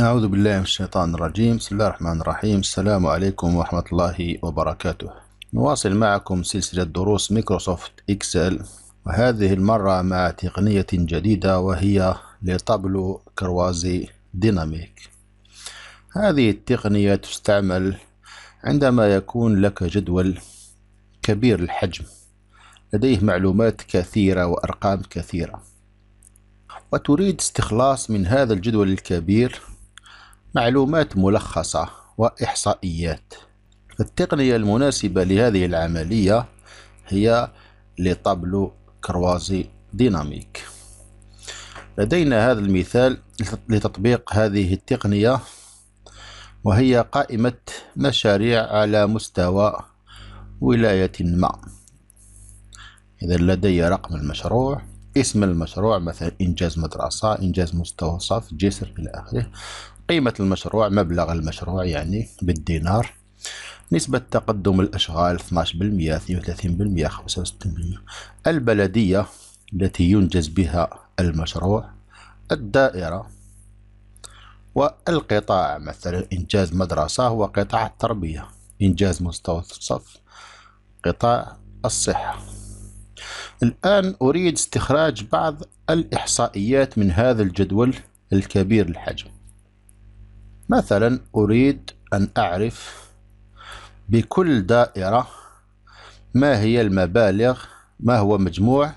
أعوذ بالله من الشيطان الرجيم بسم الله الرحمن الرحيم السلام عليكم ورحمة الله وبركاته نواصل معكم سلسلة دروس مايكروسوفت إكسل وهذه المرة مع تقنية جديدة وهي لطابلو كروازي ديناميك هذه التقنية تستعمل عندما يكون لك جدول كبير الحجم لديه معلومات كثيرة وأرقام كثيرة وتريد استخلاص من هذا الجدول الكبير معلومات ملخصة وإحصائيات التقنية المناسبة لهذه العملية هي لطابلو كروازي ديناميك لدينا هذا المثال لتطبيق هذه التقنية وهي قائمة مشاريع على مستوى ولاية ما إذا لدي رقم المشروع اسم المشروع مثلا إنجاز مدرسة إنجاز مستوى صف جسر إلى آخره قيمة المشروع مبلغ المشروع يعني بالدينار نسبة تقدم الأشغال 12% 32% 65% البلدية التي ينجز بها المشروع الدائرة والقطاع مثلا إنجاز مدرسة هو قطاع التربية إنجاز مستوى الصف قطاع الصحة الآن أريد استخراج بعض الإحصائيات من هذا الجدول الكبير الحجم مثلا أريد أن أعرف بكل دائرة ما هي المبالغ ما هو مجموع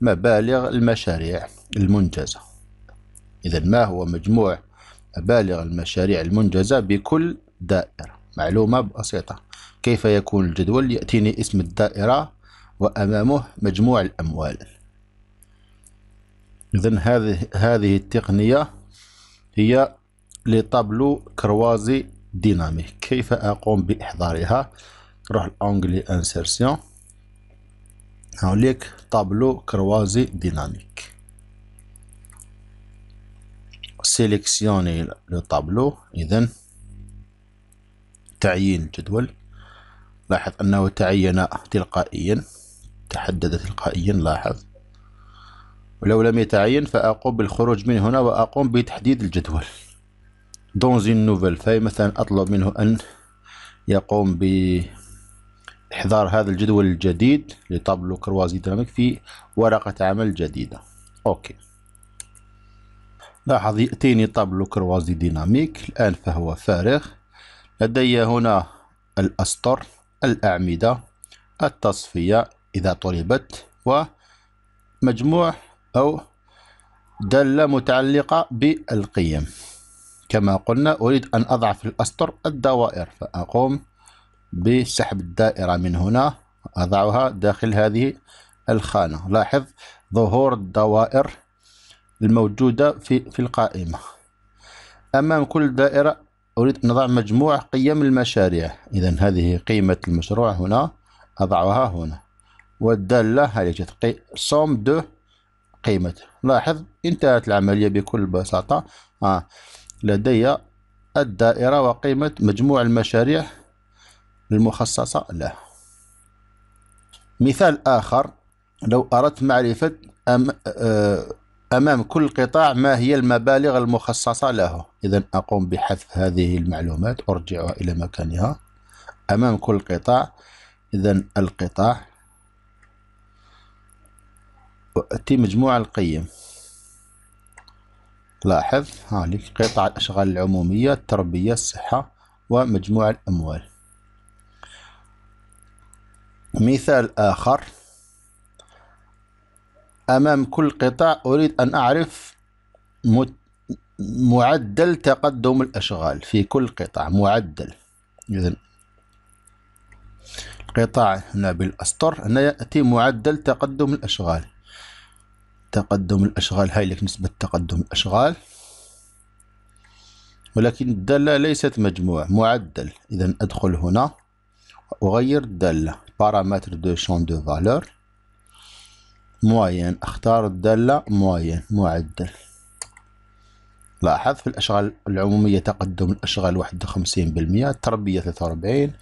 مبالغ المشاريع المنجزة إذا ما هو مجموع مبالغ المشاريع المنجزة بكل دائرة معلومة بسيطة كيف يكون الجدول يأتيني اسم الدائرة وأمامه مجموع الأموال إذا هذه هذه التقنية هي لطابلو كروازي دينامي كيف أقوم بإحضارها نروح لأونجلي انسيرسيون هوليك طابلو كروازي ديناميك سيليكسيوني لو طابلو إذا تعيين الجدول لاحظ أنه تعين تلقائيا تحدد تلقائيا لاحظ ولو لم يتعين فأقوم بالخروج من هنا وأقوم بتحديد الجدول دونزي نوفل فاي مثلا أطلب منه أن يقوم بإحضار هذا الجدول الجديد لطابلو كروازي ديناميك في ورقة عمل جديدة أوكي لاحظ يأتيني طابلو كروازي ديناميك الآن فهو فارغ لدي هنا الأسطر الأعمدة التصفية إذا طلبت ومجموع أو دالة متعلقة بالقيم كما قلنا أريد أن أضع في الأسطر الدوائر فأقوم بسحب الدائرة من هنا أضعها داخل هذه الخانة لاحظ ظهور الدوائر الموجودة في, في القائمة أمام كل دائرة أريد أن أضع مجموع قيم المشاريع إذا هذه قيمة المشروع هنا أضعها هنا والدالة على جهة سوم دو قيمته لاحظ انتهت العملية بكل بساطة آه. لدي الدائرة وقيمة مجموع المشاريع المخصصة له مثال آخر لو أردت معرفة أم آه، أمام كل قطاع ما هي المبالغ المخصصة له إذا أقوم بحذف هذه المعلومات أرجعها إلى مكانها أمام كل قطاع إذا القطاع تأتي مجموع القيم لاحظ هذه قطع الأشغال العمومية التربية الصحة ومجموع الأموال مثال آخر أمام كل قطاع أريد أن أعرف معدل تقدم الأشغال في كل قطاع معدل إذن القطاع هنا بالأسطر هنا يأتي معدل تقدم الأشغال تقدم الأشغال هاي لك نسبة تقدم الأشغال ولكن الدالة ليست مجموع معدل إذا أدخل هنا أغير الدالة بارامتر دو شون دو فالور موين أختار الدالة موين معدل لاحظ في الأشغال العمومية تقدم الأشغال واحد خمسين بالمية التربية ثلاثة وأربعين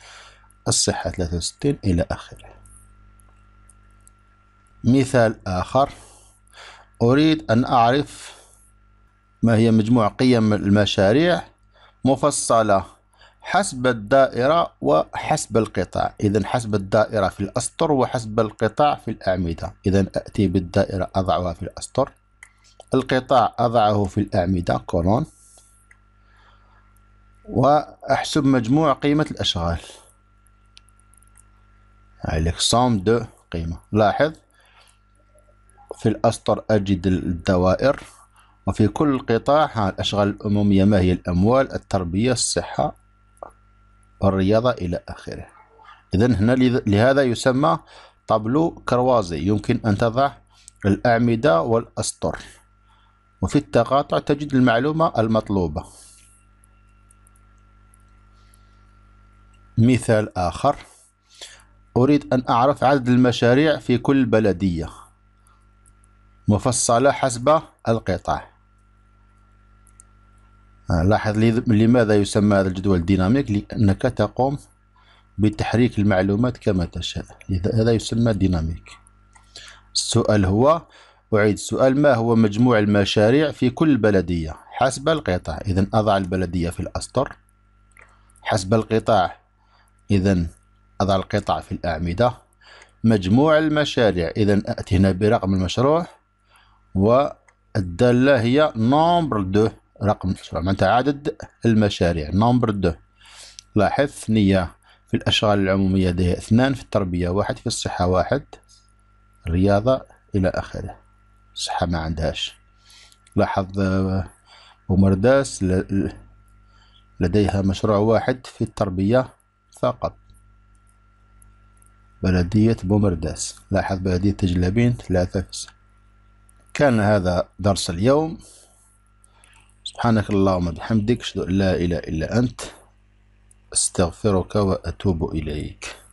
الصحة ثلاثة وستين إلى آخره مثال آخر أريد أن أعرف ما هي مجموع قيم المشاريع مفصلة حسب الدائرة وحسب القطاع إذا حسب الدائرة في الأسطر وحسب القطاع في الأعمدة إذا أتي بالدائرة أضعها في الأسطر القطاع أضعه في الأعمدة كولون وأحسب مجموع قيمة الأشغال عليك سوم دو قيمة لاحظ في الأسطر أجد الدوائر وفي كل قطاع الأشغال الأمومية ما هي الأموال التربية الصحة والرياضة إلى آخره إذا هنا لهذا يسمى طابلو كروازي يمكن أن تضع الأعمدة والأسطر وفي التقاطع تجد المعلومة المطلوبة مثال آخر أريد أن أعرف عدد المشاريع في كل بلدية مفصلة حسب القطاع آه، لاحظ لماذا يسمى هذا الجدول ديناميك لأنك تقوم بتحريك المعلومات كما تشاء لذا هذا يسمى ديناميك السؤال هو أعيد السؤال ما هو مجموع المشاريع في كل بلدية حسب القطاع إذا أضع البلدية في الأسطر حسب القطاع إذا أضع القطاع في الأعمدة مجموع المشاريع إذا أتينا برقم المشروع والدالة هي نومبر دو رقم معناتها عدد المشاريع نومبر دو لاحظ ثنية في الأشغال العمومية لديها اثنان في التربية واحد في الصحة واحد الرياضة إلى آخره الصحة ما عندهاش لاحظ بومرداس آه، لديها مشروع واحد في التربية فقط بلدية بومرداس لاحظ بلدية تجلبين ثلاثة في الصحة كان هذا درس اليوم سبحانك اللهم وبحمدك اشهد ان لا اله الا انت استغفرك واتوب اليك